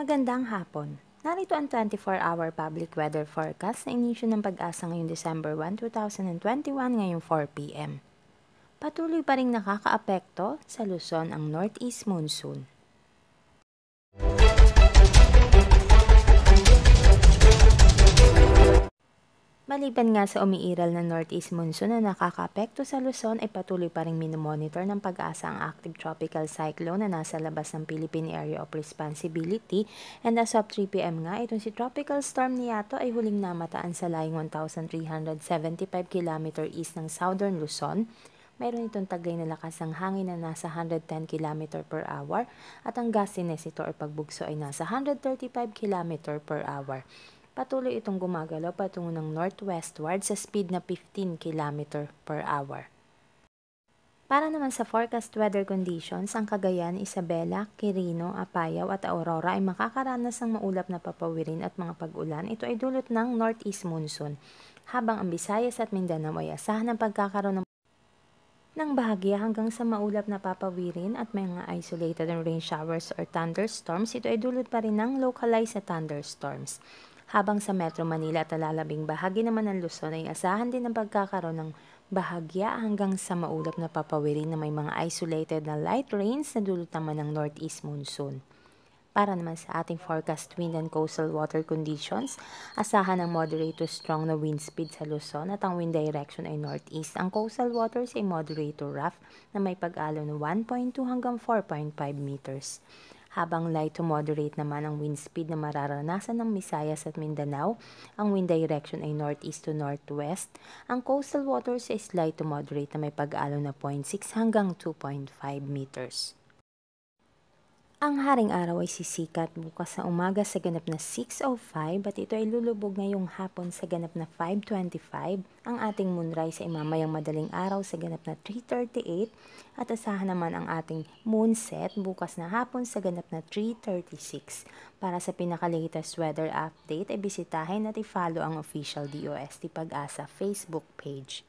Magandang hapon. Narito ang 24-hour public weather forecast na inisyo ng pag-asa ngayong December 1, 2021 ngayong 4pm. Patuloy pa rin nakakaapekto sa Luzon ang northeast monsoon. Maliban nga sa umiiral na northeast monsoon na nakakapekto sa Luzon ay patuloy pa rin minomonitor ng pag-asa ang active tropical cyclone na nasa labas ng Philippine Area of Responsibility and as of 3 p.m. nga itong si Tropical Storm Niato ay huling namataan sa layong 1,375 km east ng southern Luzon mayroon itong taglay na lakas ng hangin na nasa 110 km per hour at ang gustiness nito or pagbugso ay nasa 135 km per hour. Patuloy itong gumagalaw patungo ng northwestward sa speed na 15 km per hour. Para naman sa forecast weather conditions, ang Cagayan, Isabela, Quirino, Apayao at Aurora ay makakaranas ng maulap na papawirin at mga pag-ulan. Ito ay dulot ng northeast monsoon, habang ang Visayas at Mindanao ay asahan ng pagkakaroon ng ng bahagya hanggang sa maulap na papawirin at may mga isolated rain showers or thunderstorms, ito ay dulot pa rin ng localized thunderstorms habang sa Metro Manila at alalabing bahagi naman ng Luzon ay asahan din ang pagkakaroon ng bahagya hanggang sa maulap na papawirin na may mga isolated na light rains na dulot naman ng northeast monsoon. Para naman sa ating forecast wind and coastal water conditions, asahan ng moderate to strong na wind speed sa Luzon at ang wind direction ay northeast. Ang coastal waters ay moderate to rough na may pag-alo na 1.2 hanggang 4.5 meters habang light to moderate naman ang wind speed na mararanasan ng Visayas at Mindanao. Ang wind direction ay northeast to northwest. Ang coastal waters ay slight to moderate na may pag-alo na 0.6 hanggang 2.5 meters. Ang haring araw ay sisikat bukas sa umaga sa ganap na 6.05 at ito ay lulubog ngayong hapon sa ganap na 5.25. Ang ating moonrise ay mamayang madaling araw sa ganap na 3.38 at asahan naman ang ating moonset bukas na hapon sa ganap na 3.36. Para sa pinakalatest weather update ay bisitahin at i-follow ang official DOST Pag-asa Facebook page.